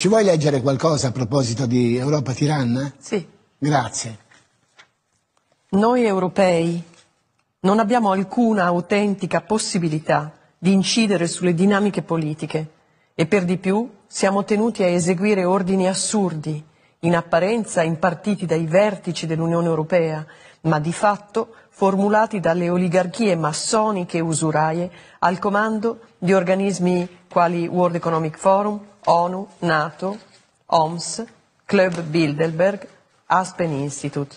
Ci vuoi leggere qualcosa a proposito di Europa tiranna? Sì. Grazie. Noi europei non abbiamo alcuna autentica possibilità di incidere sulle dinamiche politiche e per di più siamo tenuti a eseguire ordini assurdi, in apparenza impartiti dai vertici dell'Unione Europea, ma di fatto formulati dalle oligarchie massoniche e usuraie al comando di organismi quali World Economic Forum, ONU, NATO, OMS, Club Bilderberg, Aspen Institute.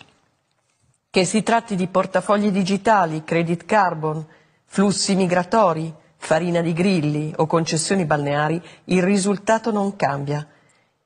Che si tratti di portafogli digitali, credit carbon, flussi migratori, farina di grilli o concessioni balneari, il risultato non cambia.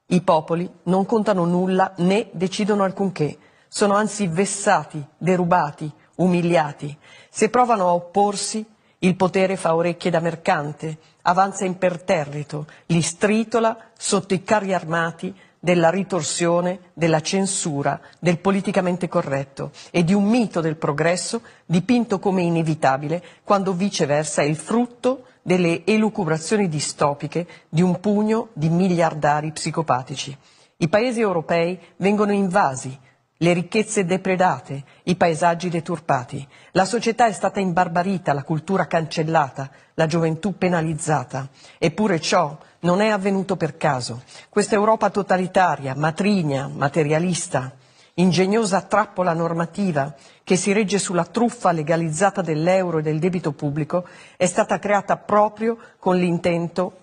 I popoli non contano nulla né decidono alcunché, sono anzi vessati, derubati, umiliati. Se provano a opporsi, il potere fa orecchie da mercante, avanza imperterrito, li stritola sotto i carri armati della ritorsione, della censura, del politicamente corretto e di un mito del progresso dipinto come inevitabile quando viceversa è il frutto delle elucubrazioni distopiche di un pugno di miliardari psicopatici. I paesi europei vengono invasi le ricchezze depredate, i paesaggi deturpati. La società è stata imbarbarita, la cultura cancellata, la gioventù penalizzata. Eppure ciò non è avvenuto per caso. Questa Europa totalitaria, matrigna, materialista, ingegnosa trappola normativa che si regge sulla truffa legalizzata dell'euro e del debito pubblico, è stata creata proprio con l'intento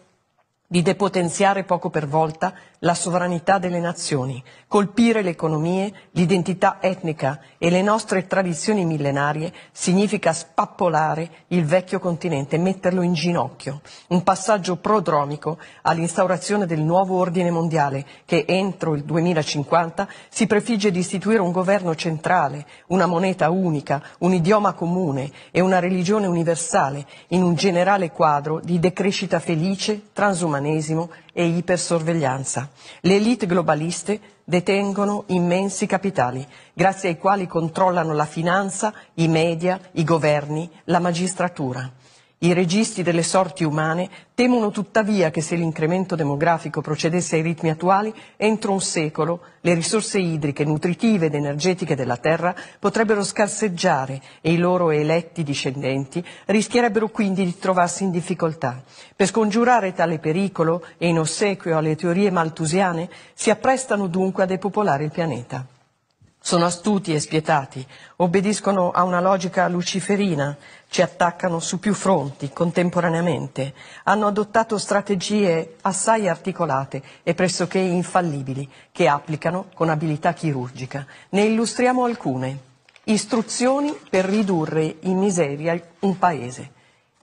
di depotenziare poco per volta la sovranità delle nazioni, colpire le economie, l'identità etnica e le nostre tradizioni millenarie significa spappolare il vecchio continente, metterlo in ginocchio, un passaggio prodromico all'instaurazione del nuovo ordine mondiale che entro il 2050 si prefigge di istituire un governo centrale, una moneta unica, un idioma comune e una religione universale in un generale quadro di decrescita felice, transumanista umanesimo e ipersorveglianza. Le elite globaliste detengono immensi capitali, grazie ai quali controllano la finanza, i media, i governi, la magistratura. I registi delle sorti umane temono tuttavia che se l'incremento demografico procedesse ai ritmi attuali, entro un secolo le risorse idriche, nutritive ed energetiche della Terra potrebbero scarseggiare e i loro eletti discendenti rischierebbero quindi di trovarsi in difficoltà. Per scongiurare tale pericolo e in ossequio alle teorie maltusiane si apprestano dunque a depopolare il pianeta. Sono astuti e spietati, obbediscono a una logica luciferina, ci attaccano su più fronti contemporaneamente, hanno adottato strategie assai articolate e pressoché infallibili che applicano con abilità chirurgica. Ne illustriamo alcune. Istruzioni per ridurre in miseria un paese.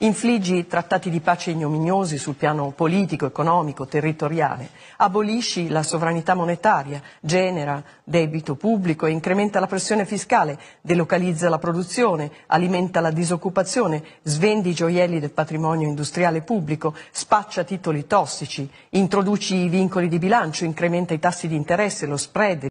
Infliggi trattati di pace ignominiosi sul piano politico, economico, territoriale, abolisci la sovranità monetaria, genera debito pubblico e incrementa la pressione fiscale, delocalizza la produzione, alimenta la disoccupazione, svendi i gioielli del patrimonio industriale pubblico, spaccia titoli tossici, introduci i vincoli di bilancio, incrementa i tassi di interesse, lo spread,